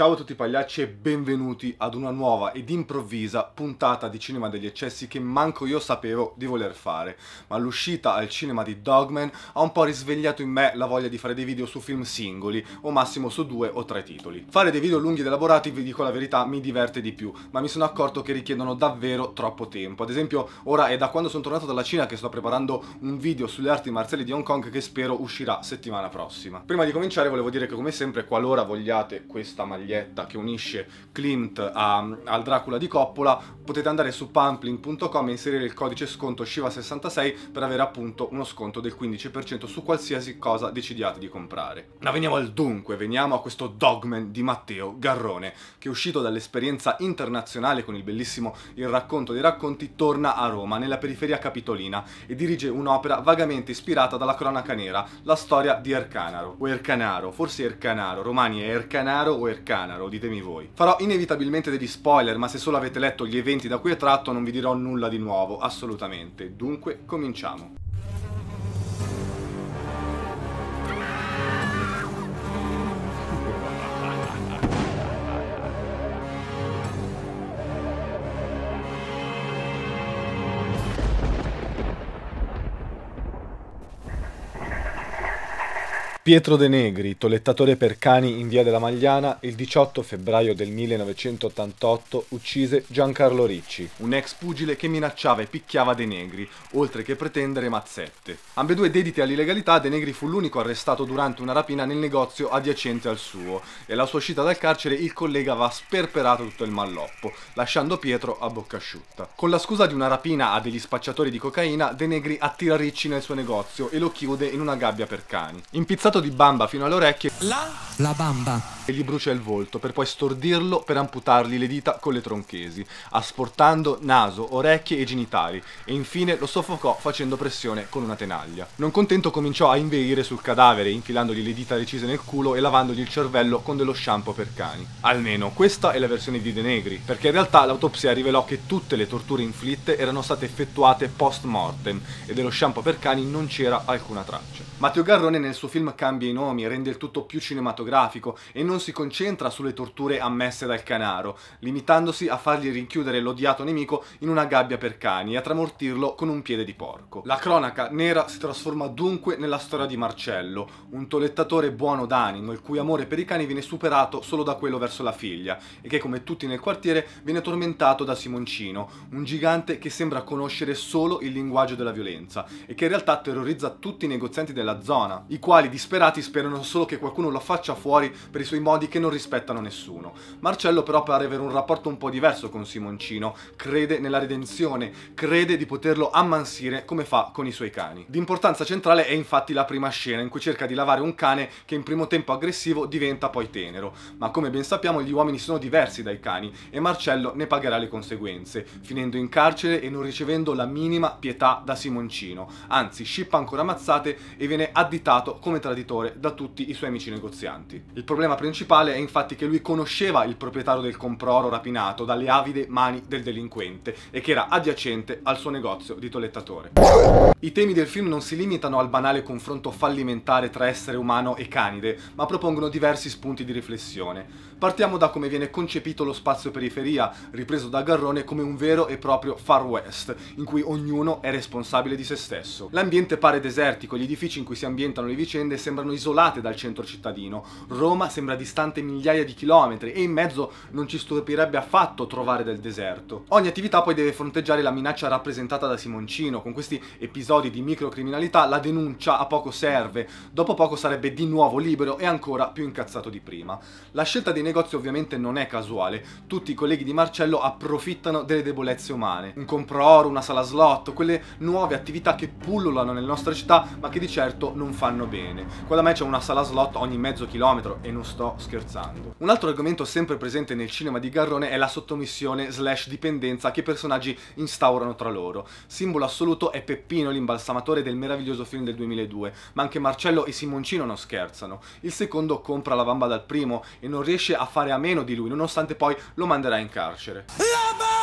Ciao a tutti pagliacci e benvenuti ad una nuova ed improvvisa puntata di Cinema degli Eccessi che manco io sapevo di voler fare, ma l'uscita al cinema di Dogman ha un po' risvegliato in me la voglia di fare dei video su film singoli o massimo su due o tre titoli. Fare dei video lunghi ed elaborati, vi dico la verità, mi diverte di più, ma mi sono accorto che richiedono davvero troppo tempo. Ad esempio ora è da quando sono tornato dalla Cina che sto preparando un video sulle arti marziali di Hong Kong che spero uscirà settimana prossima. Prima di cominciare volevo dire che come sempre qualora vogliate questa maglietta maglietta che unisce Klimt a, al Dracula di Coppola, potete andare su pampling.com e inserire il codice sconto Shiva66 per avere appunto uno sconto del 15% su qualsiasi cosa decidiate di comprare. Ma veniamo al dunque, veniamo a questo Dogman di Matteo Garrone, che è uscito dall'esperienza internazionale con il bellissimo Il racconto dei racconti, torna a Roma, nella periferia capitolina, e dirige un'opera vagamente ispirata dalla cronaca nera, la storia di Ercanaro, o Ercanaro, forse Ercanaro, romani è Ercanaro o Ercanaro, Canaro, ditemi voi. Farò inevitabilmente degli spoiler, ma se solo avete letto gli eventi da cui è tratto non vi dirò nulla di nuovo, assolutamente. Dunque, cominciamo. Pietro De Negri, tolettatore per cani in via della Magliana, il 18 febbraio del 1988 uccise Giancarlo Ricci, un ex pugile che minacciava e picchiava De Negri, oltre che pretendere mazzette. Ambedue dediti all'illegalità, De Negri fu l'unico arrestato durante una rapina nel negozio adiacente al suo e alla sua uscita dal carcere il collega va sperperato tutto il malloppo, lasciando Pietro a bocca asciutta. Con la scusa di una rapina a degli spacciatori di cocaina, De Negri attira Ricci nel suo negozio e lo chiude in una gabbia per cani. In Impizzato ammazzato di bamba fino alle orecchie la, la bamba e gli brucia il volto per poi stordirlo per amputargli le dita con le tronchesi, asportando naso, orecchie e genitali e infine lo soffocò facendo pressione con una tenaglia. Non contento cominciò a inveire sul cadavere infilandogli le dita recise nel culo e lavandogli il cervello con dello shampoo per cani. Almeno questa è la versione di De Negri, perché in realtà l'autopsia rivelò che tutte le torture inflitte erano state effettuate post mortem e dello shampoo per cani non c'era alcuna traccia. Matteo Garrone nel suo film cambia i nomi, rende il tutto più cinematografico e non si concentra sulle torture ammesse dal canaro, limitandosi a fargli rinchiudere l'odiato nemico in una gabbia per cani e a tramortirlo con un piede di porco. La cronaca nera si trasforma dunque nella storia di Marcello, un tolettatore buono d'animo il cui amore per i cani viene superato solo da quello verso la figlia e che come tutti nel quartiere viene tormentato da Simoncino, un gigante che sembra conoscere solo il linguaggio della violenza e che in realtà terrorizza tutti i negozianti della zona, i quali disperati disperati sperano solo che qualcuno la faccia fuori per i suoi modi che non rispettano nessuno. Marcello però pare avere un rapporto un po' diverso con Simoncino, crede nella redenzione, crede di poterlo ammansire come fa con i suoi cani. D'importanza centrale è infatti la prima scena in cui cerca di lavare un cane che in primo tempo aggressivo diventa poi tenero, ma come ben sappiamo gli uomini sono diversi dai cani e Marcello ne pagherà le conseguenze, finendo in carcere e non ricevendo la minima pietà da Simoncino, anzi scippa ancora ammazzate e viene additato come traditore traditore da tutti i suoi amici negozianti. Il problema principale è infatti che lui conosceva il proprietario del comproro rapinato dalle avide mani del delinquente e che era adiacente al suo negozio di tolettatore. I temi del film non si limitano al banale confronto fallimentare tra essere umano e canide, ma propongono diversi spunti di riflessione. Partiamo da come viene concepito lo spazio periferia, ripreso da Garrone come un vero e proprio Far West, in cui ognuno è responsabile di se stesso. L'ambiente pare desertico, gli edifici in cui si ambientano le vicende sembrano sembrano isolate dal centro cittadino. Roma sembra distante migliaia di chilometri e in mezzo non ci stupirebbe affatto trovare del deserto. Ogni attività poi deve fronteggiare la minaccia rappresentata da Simoncino, con questi episodi di microcriminalità la denuncia a poco serve, dopo poco sarebbe di nuovo libero e ancora più incazzato di prima. La scelta dei negozi ovviamente non è casuale, tutti i colleghi di Marcello approfittano delle debolezze umane. Un compro oro, una sala slot, quelle nuove attività che pullulano nelle nostre città ma che di certo non fanno bene. Qua da me c'è una sala slot ogni mezzo chilometro e non sto scherzando. Un altro argomento sempre presente nel cinema di Garrone è la sottomissione slash dipendenza che i personaggi instaurano tra loro. Simbolo assoluto è Peppino, l'imbalsamatore del meraviglioso film del 2002, ma anche Marcello e Simoncino non scherzano. Il secondo compra la bamba dal primo e non riesce a fare a meno di lui, nonostante poi lo manderà in carcere. La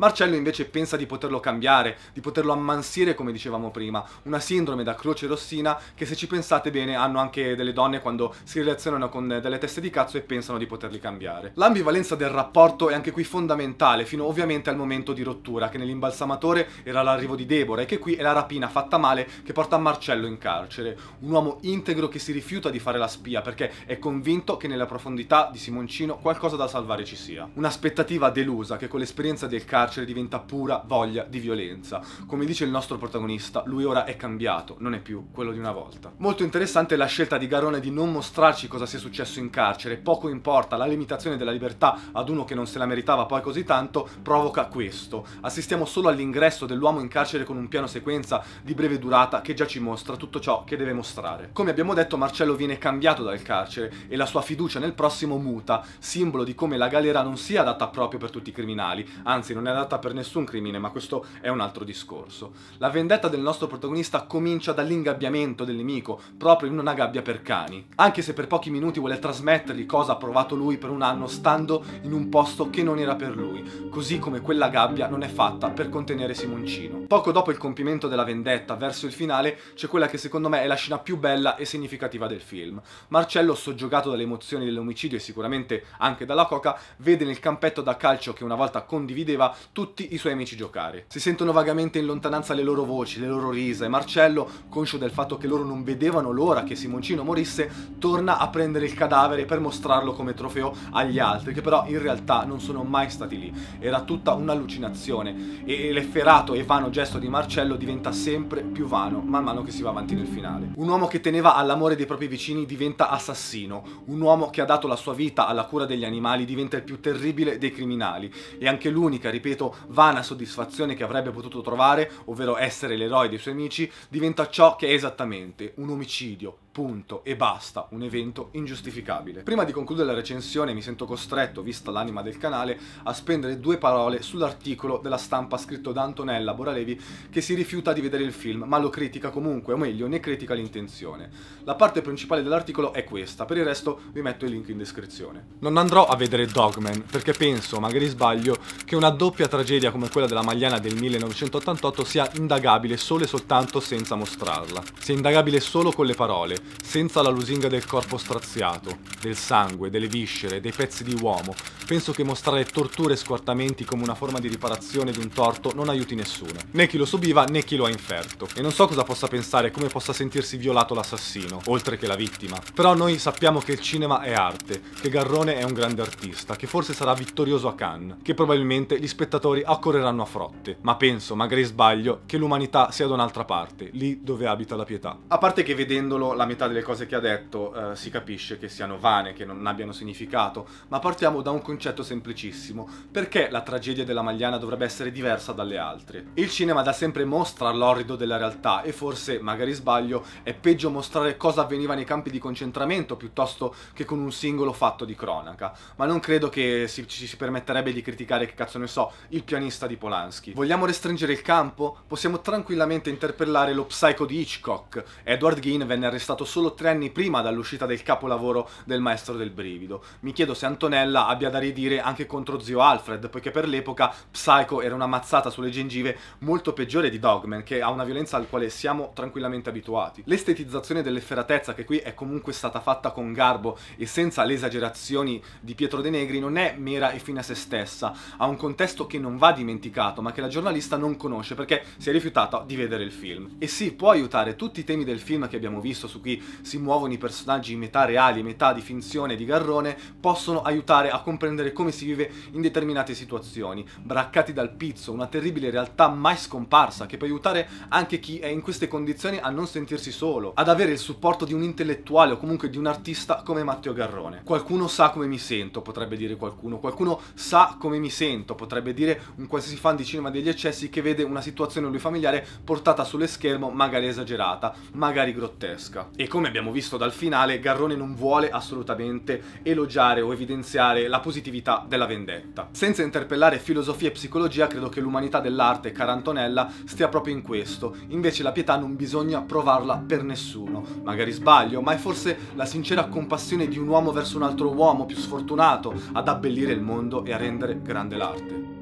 Marcello invece pensa di poterlo cambiare, di poterlo ammansire come dicevamo prima, una sindrome da croce rossina che se ci pensate bene hanno anche delle donne quando si relazionano con delle teste di cazzo e pensano di poterli cambiare. L'ambivalenza del rapporto è anche qui fondamentale, fino ovviamente al momento di rottura, che nell'imbalsamatore era l'arrivo di Deborah e che qui è la rapina fatta male che porta Marcello in carcere, un uomo integro che si rifiuta di fare la spia perché è convinto che nella profondità di Simoncino qualcosa da salvare ci sia. Un'aspettativa delusa che con l'esperienza del carcere carcere diventa pura voglia di violenza. Come dice il nostro protagonista, lui ora è cambiato, non è più quello di una volta. Molto interessante la scelta di Garone di non mostrarci cosa sia successo in carcere, poco importa, la limitazione della libertà ad uno che non se la meritava poi così tanto provoca questo. Assistiamo solo all'ingresso dell'uomo in carcere con un piano sequenza di breve durata che già ci mostra tutto ciò che deve mostrare. Come abbiamo detto, Marcello viene cambiato dal carcere e la sua fiducia nel prossimo muta, simbolo di come la galera non sia adatta proprio per tutti i criminali, anzi non è adatta per nessun crimine, ma questo è un altro discorso. La vendetta del nostro protagonista comincia dall'ingabbiamento del nemico, proprio in una gabbia per cani. Anche se per pochi minuti vuole trasmettergli cosa ha provato lui per un anno stando in un posto che non era per lui, così come quella gabbia non è fatta per contenere Simoncino. Poco dopo il compimento della vendetta, verso il finale, c'è quella che secondo me è la scena più bella e significativa del film. Marcello, soggiogato dalle emozioni dell'omicidio e sicuramente anche dalla coca, vede nel campetto da calcio che una volta condivideva tutti i suoi amici giocare. Si sentono vagamente in lontananza le loro voci, le loro risa e Marcello, conscio del fatto che loro non vedevano l'ora che Simoncino morisse, torna a prendere il cadavere per mostrarlo come trofeo agli altri, che però in realtà non sono mai stati lì. Era tutta un'allucinazione e l'efferato e vano gesto di Marcello diventa sempre più vano man mano che si va avanti nel finale. Un uomo che teneva all'amore dei propri vicini diventa assassino, un uomo che ha dato la sua vita alla cura degli animali diventa il più terribile dei criminali e anche l'unica, ripeto, ripeto, vana soddisfazione che avrebbe potuto trovare, ovvero essere l'eroe dei suoi amici, diventa ciò che è esattamente un omicidio punto e basta, un evento ingiustificabile. Prima di concludere la recensione mi sento costretto, vista l'anima del canale, a spendere due parole sull'articolo della stampa scritto da Antonella Boralevi che si rifiuta di vedere il film ma lo critica comunque, o meglio ne critica l'intenzione. La parte principale dell'articolo è questa, per il resto vi metto il link in descrizione. Non andrò a vedere Dogman perché penso, magari sbaglio, che una doppia tragedia come quella della Magliana del 1988 sia indagabile solo e soltanto senza mostrarla. Sia indagabile solo con le parole senza la lusinga del corpo straziato, del sangue, delle viscere, dei pezzi di uomo, penso che mostrare torture e squartamenti come una forma di riparazione di un torto non aiuti nessuno, né chi lo subiva né chi lo ha inferto. E non so cosa possa pensare, come possa sentirsi violato l'assassino, oltre che la vittima. Però noi sappiamo che il cinema è arte, che Garrone è un grande artista, che forse sarà vittorioso a Cannes, che probabilmente gli spettatori accorreranno a frotte. Ma penso, magari sbaglio, che l'umanità sia da un'altra parte, lì dove abita la pietà. A parte che vedendolo la metà metà delle cose che ha detto eh, si capisce che siano vane, che non abbiano significato, ma partiamo da un concetto semplicissimo. Perché la tragedia della Magliana dovrebbe essere diversa dalle altre? Il cinema da sempre mostra l'orrido della realtà e forse, magari sbaglio, è peggio mostrare cosa avveniva nei campi di concentramento piuttosto che con un singolo fatto di cronaca. Ma non credo che si, ci si permetterebbe di criticare, che cazzo ne so, il pianista di Polanski. Vogliamo restringere il campo? Possiamo tranquillamente interpellare lo psycho di Hitchcock. Edward Gein venne arrestato passato solo tre anni prima dall'uscita del capolavoro del Maestro del Brivido. Mi chiedo se Antonella abbia da ridire anche contro zio Alfred, poiché per l'epoca Psycho era una mazzata sulle gengive molto peggiore di Dogman, che ha una violenza al quale siamo tranquillamente abituati. L'estetizzazione dell'efferatezza, che qui è comunque stata fatta con garbo e senza le esagerazioni di Pietro De Negri, non è mera e fine a se stessa, ha un contesto che non va dimenticato, ma che la giornalista non conosce perché si è rifiutata di vedere il film. E sì, può aiutare tutti i temi del film che abbiamo visto, su cui cui si muovono i personaggi metà reali, metà di finzione di Garrone, possono aiutare a comprendere come si vive in determinate situazioni. Braccati dal pizzo, una terribile realtà mai scomparsa che può aiutare anche chi è in queste condizioni a non sentirsi solo, ad avere il supporto di un intellettuale o comunque di un artista come Matteo Garrone. Qualcuno sa come mi sento, potrebbe dire qualcuno, qualcuno sa come mi sento, potrebbe dire un qualsiasi fan di cinema degli eccessi che vede una situazione lui familiare portata sulle schermo magari esagerata, magari grottesca. E come abbiamo visto dal finale, Garrone non vuole assolutamente elogiare o evidenziare la positività della vendetta. Senza interpellare filosofia e psicologia, credo che l'umanità dell'arte Carantonella stia proprio in questo. Invece la pietà non bisogna provarla per nessuno. Magari sbaglio, ma è forse la sincera compassione di un uomo verso un altro uomo più sfortunato ad abbellire il mondo e a rendere grande l'arte.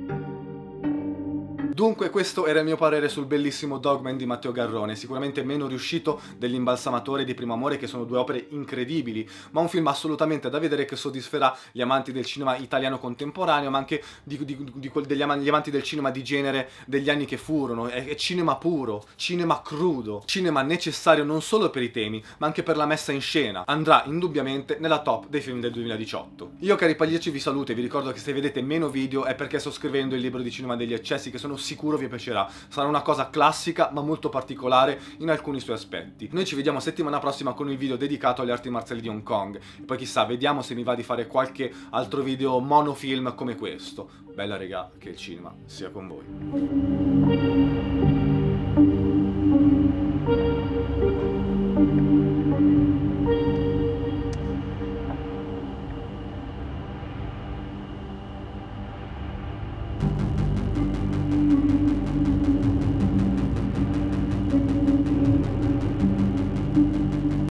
Dunque questo era il mio parere sul bellissimo Dogman di Matteo Garrone, sicuramente meno riuscito dell'imbalsamatore di Primo Amore che sono due opere incredibili, ma un film assolutamente da vedere che soddisferà gli amanti del cinema italiano contemporaneo, ma anche di, di, di, degli amanti del cinema di genere degli anni che furono, è, è cinema puro, cinema crudo, cinema necessario non solo per i temi, ma anche per la messa in scena, andrà indubbiamente nella top dei film del 2018. Io cari pagliacci vi saluto e vi ricordo che se vedete meno video è perché sto scrivendo il libro di cinema degli eccessi che sono sicuro vi piacerà. Sarà una cosa classica ma molto particolare in alcuni suoi aspetti. Noi ci vediamo settimana prossima con il video dedicato alle arti marziali di Hong Kong. E poi chissà, vediamo se mi va di fare qualche altro video monofilm come questo. Bella regà, che il cinema sia con voi.